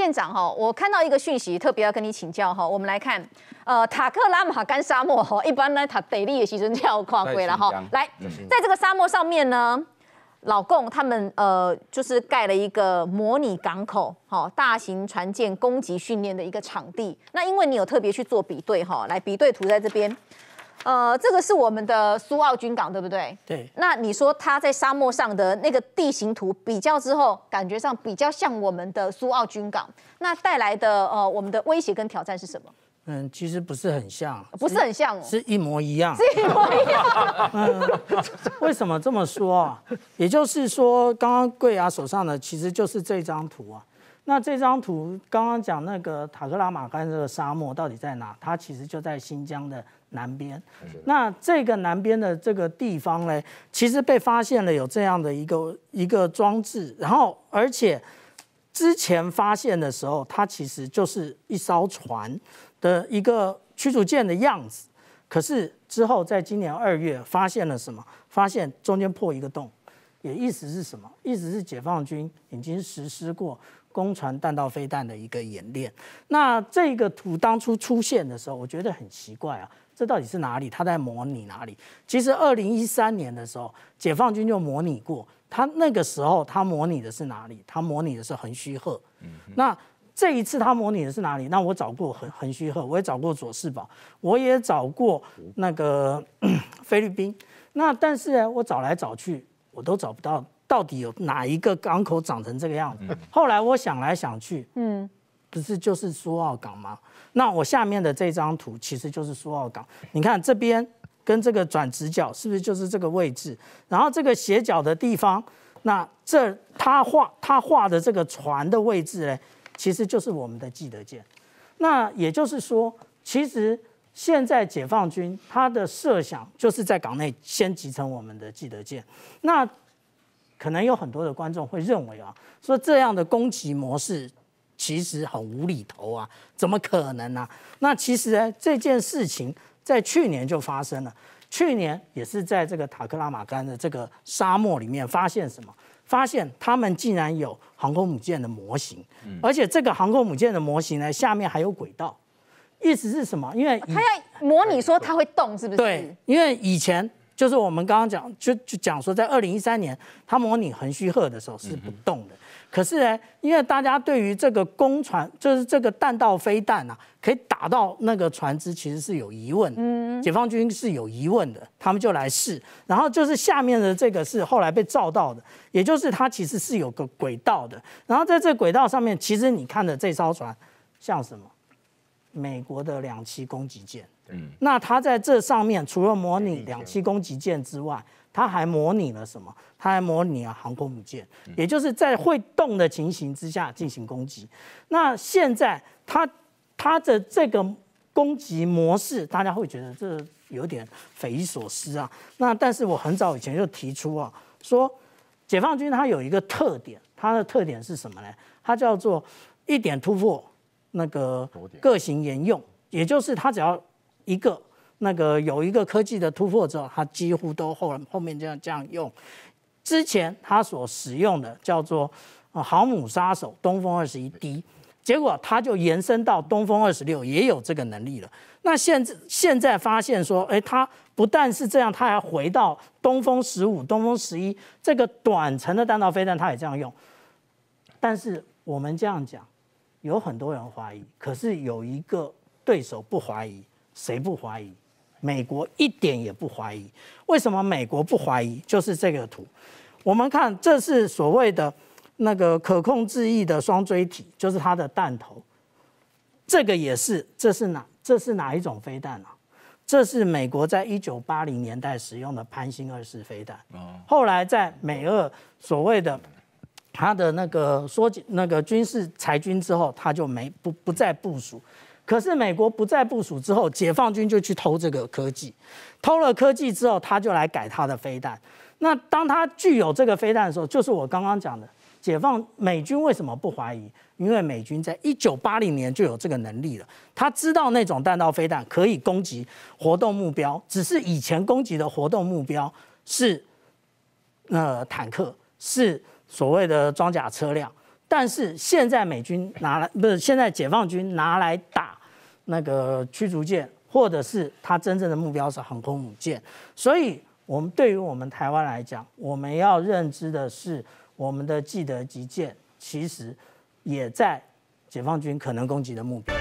县长哈，我看到一个讯息，特别要跟你请教哈。我们来看，呃，塔克拉玛干沙漠哈，一般呢，塔得力的牺牲就跨过了哈。来，在这个沙漠上面呢，老共他们呃，就是盖了一个模拟港口，哈，大型船舰攻击训练的一个场地。那因为你有特别去做比对哈，来比对图在这边。呃，这个是我们的苏澳军港，对不对？对。那你说它在沙漠上的那个地形图比较之后，感觉上比较像我们的苏澳军港，那带来的呃我们的威胁跟挑战是什么？嗯，其实不是很像，不是很像哦，是一模一样，是一模一样。为什么这么说啊？也就是说，刚刚贵雅手上的其实就是这张图啊。那这张图刚刚讲那个塔克拉玛干这个沙漠到底在哪？它其实就在新疆的。南边，那这个南边的这个地方呢，其实被发现了有这样的一个一个装置，然后而且之前发现的时候，它其实就是一艘船的一个驱逐舰的样子。可是之后在今年二月发现了什么？发现中间破一个洞，也意思是什么？意思是解放军已经实施过攻船弹道飞弹的一个演练。那这个图当初出现的时候，我觉得很奇怪啊。这到底是哪里？他在模拟哪里？其实二零一三年的时候，解放军就模拟过。他那个时候，他模拟的是哪里？他模拟的是横须贺。嗯。那这一次他模拟的是哪里？那我找过横横须贺，我也找过佐世保，我也找过那个 菲律宾。那但是呢，我找来找去，我都找不到到底有哪一个港口长成这个样子。后来我想来想去，嗯。不是就是苏澳港吗？那我下面的这张图其实就是苏澳港。你看这边跟这个转直角，是不是就是这个位置？然后这个斜角的地方，那这他画他画的这个船的位置呢，其实就是我们的记得舰。那也就是说，其实现在解放军他的设想就是在港内先集成我们的记得舰。那可能有很多的观众会认为啊，说这样的攻击模式。其实很无厘头啊，怎么可能呢？那其实呢，这件事情在去年就发生了，去年也是在这个塔克拉玛干的这个沙漠里面发现什么？发现他们竟然有航空母舰的模型，而且这个航空母舰的模型呢，下面还有轨道，意思是什么？因为他要模拟说它会动，是不是？对，因为以前。就是我们刚刚讲，就就讲说，在二零一三年，它模拟横须贺的时候是不动的。可是呢，因为大家对于这个公船，就是这个弹道飞弹啊，可以打到那个船只，其实是有疑问。嗯，解放军是有疑问的，他们就来试。然后就是下面的这个是后来被照到的，也就是它其实是有个轨道的。然后在这轨道上面，其实你看的这艘船像什么？美国的两栖攻击舰，那它在这上面除了模拟两栖攻击舰之外，它还模拟了什么？它还模拟了航空母舰，也就是在会动的情形之下进行攻击。那现在它它的这个攻击模式，大家会觉得这有点匪夷所思啊。那但是我很早以前就提出啊，说解放军它有一个特点，它的特点是什么呢？它叫做一点突破。那个各型沿用，也就是它只要一个那个有一个科技的突破之后，它几乎都后后面这样这样用。之前它所使用的叫做航母杀手东风二十一 D，结果它就延伸到东风二十六也有这个能力了。那现现在发现说，哎，它不但是这样，它还回到东风十五、东风十一这个短程的弹道飞弹，它也这样用。但是我们这样讲。有很多人怀疑，可是有一个对手不怀疑，谁不怀疑？美国一点也不怀疑。为什么美国不怀疑？就是这个图。我们看，这是所谓的那个可控制翼的双锥体，就是它的弹头。这个也是，这是哪？这是哪一种飞弹啊？这是美国在一九八零年代使用的潘兴二式飞弹。后来在美俄所谓的。他的那个缩那个军事裁军之后，他就没不不再部署。可是美国不再部署之后，解放军就去偷这个科技，偷了科技之后，他就来改他的飞弹。那当他具有这个飞弹的时候，就是我刚刚讲的，解放美军为什么不怀疑？因为美军在一九八零年就有这个能力了，他知道那种弹道飞弹可以攻击活动目标，只是以前攻击的活动目标是呃坦克是。所谓的装甲车辆，但是现在美军拿来不是，现在解放军拿来打那个驱逐舰，或者是他真正的目标是航空母舰。所以，我们对于我们台湾来讲，我们要认知的是，我们的既得级舰其实也在解放军可能攻击的目标。